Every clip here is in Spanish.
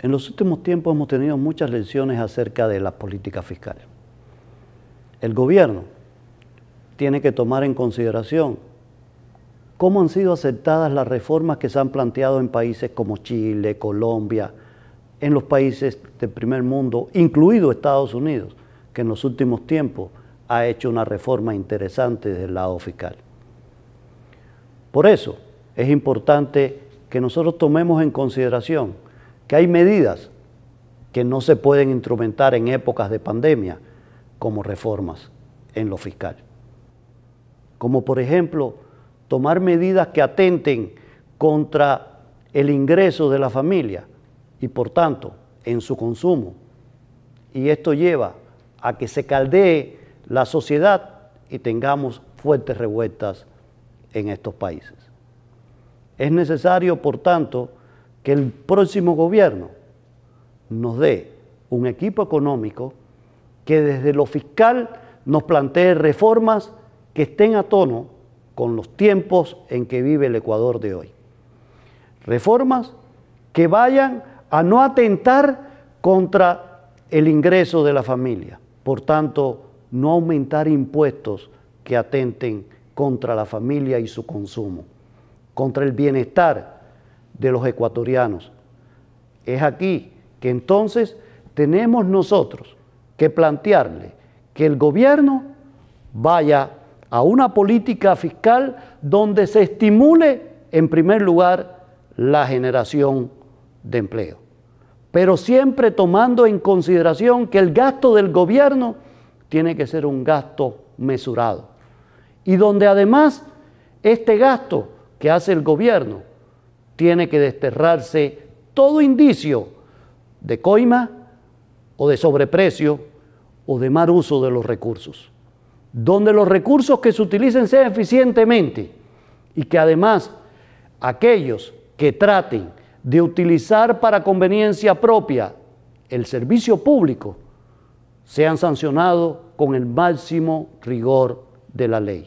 En los últimos tiempos hemos tenido muchas lecciones acerca de las políticas fiscales. El gobierno tiene que tomar en consideración cómo han sido aceptadas las reformas que se han planteado en países como Chile, Colombia, en los países del primer mundo, incluido Estados Unidos, que en los últimos tiempos ha hecho una reforma interesante del lado fiscal. Por eso es importante que nosotros tomemos en consideración que hay medidas que no se pueden instrumentar en épocas de pandemia como reformas en lo fiscal. Como por ejemplo, tomar medidas que atenten contra el ingreso de la familia y por tanto en su consumo. Y esto lleva a que se caldee la sociedad y tengamos fuertes revueltas en estos países. Es necesario, por tanto, que el próximo gobierno nos dé un equipo económico que desde lo fiscal nos plantee reformas que estén a tono con los tiempos en que vive el Ecuador de hoy. Reformas que vayan a no atentar contra el ingreso de la familia. Por tanto, no aumentar impuestos que atenten contra la familia y su consumo, contra el bienestar de los ecuatorianos. Es aquí que entonces tenemos nosotros que plantearle que el gobierno vaya a una política fiscal donde se estimule en primer lugar la generación de empleo, pero siempre tomando en consideración que el gasto del gobierno tiene que ser un gasto mesurado y donde además este gasto que hace el gobierno tiene que desterrarse todo indicio de coima o de sobreprecio o de mal uso de los recursos. Donde los recursos que se utilicen sean eficientemente y que además aquellos que traten de utilizar para conveniencia propia el servicio público sean sancionados con el máximo rigor de la ley.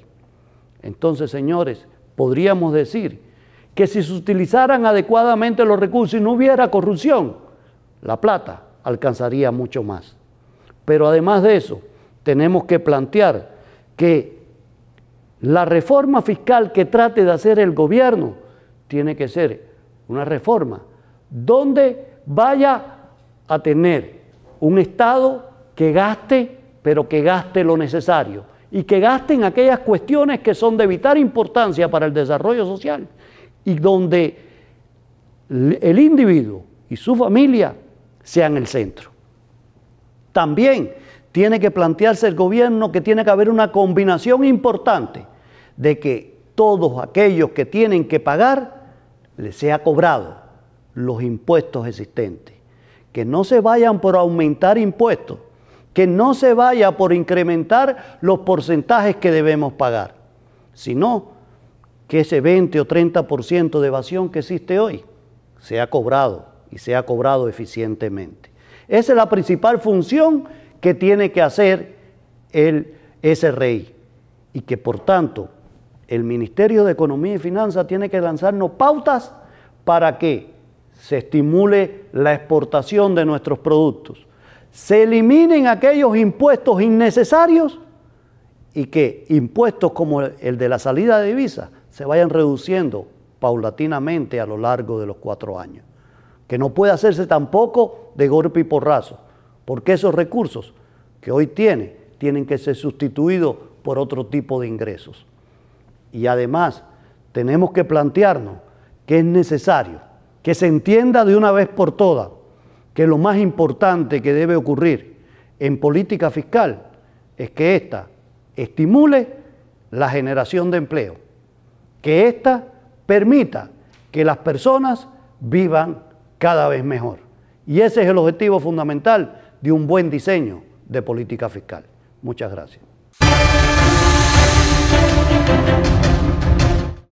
Entonces, señores, podríamos decir que si se utilizaran adecuadamente los recursos y no hubiera corrupción, la plata alcanzaría mucho más. Pero además de eso, tenemos que plantear que la reforma fiscal que trate de hacer el gobierno tiene que ser una reforma donde vaya a tener un Estado que gaste, pero que gaste lo necesario y que gaste en aquellas cuestiones que son de vital importancia para el desarrollo social y donde el individuo y su familia sean el centro. También tiene que plantearse el gobierno que tiene que haber una combinación importante de que todos aquellos que tienen que pagar les sea cobrado los impuestos existentes. Que no se vayan por aumentar impuestos, que no se vaya por incrementar los porcentajes que debemos pagar, sino que ese 20 o 30% de evasión que existe hoy se ha cobrado y se ha cobrado eficientemente. Esa es la principal función que tiene que hacer el rey y que por tanto el Ministerio de Economía y Finanzas tiene que lanzarnos pautas para que se estimule la exportación de nuestros productos, se eliminen aquellos impuestos innecesarios y que impuestos como el de la salida de divisas se vayan reduciendo paulatinamente a lo largo de los cuatro años. Que no puede hacerse tampoco de golpe y porrazo, porque esos recursos que hoy tiene tienen que ser sustituidos por otro tipo de ingresos. Y además tenemos que plantearnos que es necesario que se entienda de una vez por todas que lo más importante que debe ocurrir en política fiscal es que ésta estimule la generación de empleo que ésta permita que las personas vivan cada vez mejor. Y ese es el objetivo fundamental de un buen diseño de política fiscal. Muchas gracias.